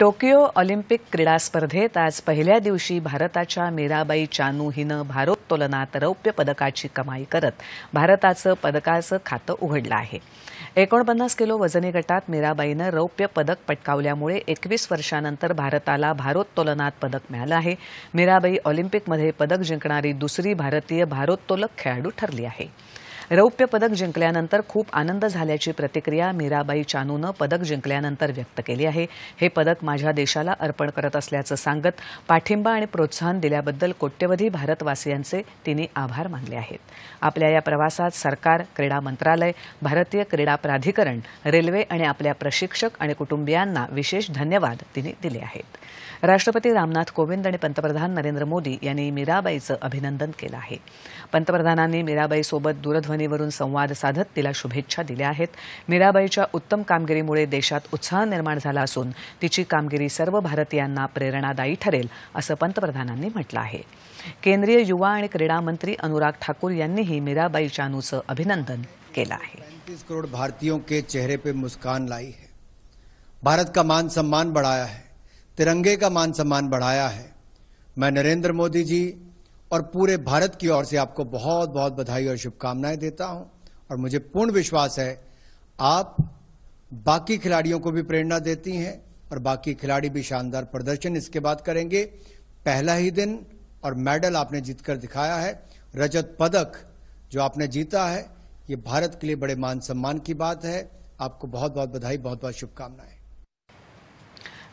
Tokyo Olympic क्रीडा स्पर्धेत आज पहिल्या दिवशी भारताच्या मीराबाई चानू हिनं भारोत्तोलनात रौप्य पदकाची कमाई करत भारताचं पदकाचं खातं उघडलं आहे एकोणपन्नास किलो वजनी गटात मीराबाईनं रौप्य पदक पटकावल्यामुळे एकवीस वर्षानंतर भारताला भारोत्तोलनात पदक मिळालं आहे मीराबाई ऑलिम्पिकमध्ये पदक जिंकणारी दुसरी भारतीय भारोत्तोलक खेळाडू ठरली आहे रौप्य पदक जिंकल्यानंतर खूप आनंद झाल्याची प्रतिक्रिया मीराबाई चानूनं पदक जिंकल्यानंतर व्यक्त केली आहे हे पदक माझ्या देशाला अर्पण करत असल्याचं सांगत पाठिंबा आणि प्रोत्साहन दिल्याबद्दल कोट्यवधी भारतवासियांचे तिने आभार मानले आहेत आपल्या या प्रवासात सरकार क्रीडा मंत्रालय भारतीय क्रीडा प्राधिकरण रेल्वे आणि आपल्या प्रशिक्षक आणि कुटुंबियांना विशेष धन्यवाद तिने दिले आहेत राष्ट्रपती रामनाथ कोविंद आणि पंतप्रधान नरेंद्र मोदी यांनी मीराबाईचं अभिनंदन केलं आहे पंतप्रधानांनी मीराबाईसोबत दूरध्वनी दूरध्वनीवरून संवाद साधत तिला शुभेच्छा दिल्या आहेत मीराबाईच्या उत्तम कामगिरीमुळे देशात उत्साह निर्माण झाला असून तिची कामगिरी सर्व भारतीयांना प्रेरणादायी ठरेल असं पंतप्रधानांनी म्हटलं आहे केंद्रीय युवा आणि क्रीडा मंत्री अनुराग ठाकूर यांनीही मीराबाई चानूचं अभिनंदन केलं आहे करोड़ भारतीयों के चेहरे पे मुस्कान लाई है भारत का मान सम्मान बढ़ाया है तिरंगे का मान सम्मान बढ़ाया है मैं नरेंद्र मोदी जी और पूरे भारत की ओर से आपको बहुत बहुत बधाई और शुभकामनाएं देता हूं और मुझे पूर्ण विश्वास है आप बाकी खिलाड़ियों को भी प्रेरणा देती हैं और बाकी खिलाड़ी भी शानदार प्रदर्शन इसके बाद करेंगे पहला ही दिन और मेडल आपने जीतकर दिखाया है रजत पदक जो आपने जीता है ये भारत के लिए बड़े मान सम्मान की बात है आपको बहुत बहुत बधाई बहुत बहुत शुभकामनाएं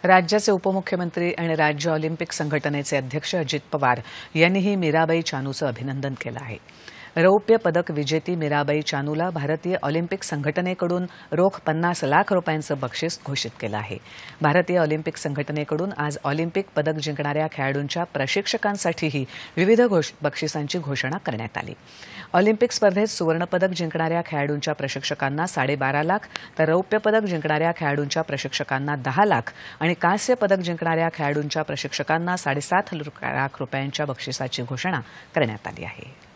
राज्याचे उपमुख्यमंत्री आणि राज्य ऑलिम्पिक संघटनेचे अध्यक्ष अजित पवार यांनीही मीराबाई चानूचं अभिनंदन केलं आहे रौप्य पदक विजेती मीराबाई चानूला भारतीय ऑलिम्पिक संघटनेकडून रोख पन्नास लाख रुपयांचं बक्षीस घोषित केलं आहे भारतीय ऑलिम्पिक संघटनेकडून आज ऑलिम्पिक पदक जिंकणाऱ्या खेळाडूंच्या प्रशिक्षकांसाठीही विविध बक्षिसांची घोषणा करण्यात आली ऑलिम्पिक स्पर्धेत सुवर्णपदक जिंकणाऱ्या खेळाडूंच्या प्रशिक्षकांना साडेबारा लाख तर रौप्य पदक जिंकणाऱ्या खेळाडूंच्या प्रशिक्षकांना दहा लाख आणि कांस्य पदक जिंकणाऱ्या खेळाडूंच्या प्रशिक्षकांना साडेसात लाख रुपयांच्या बक्षिसाची घोषणा करण्यात आली आहे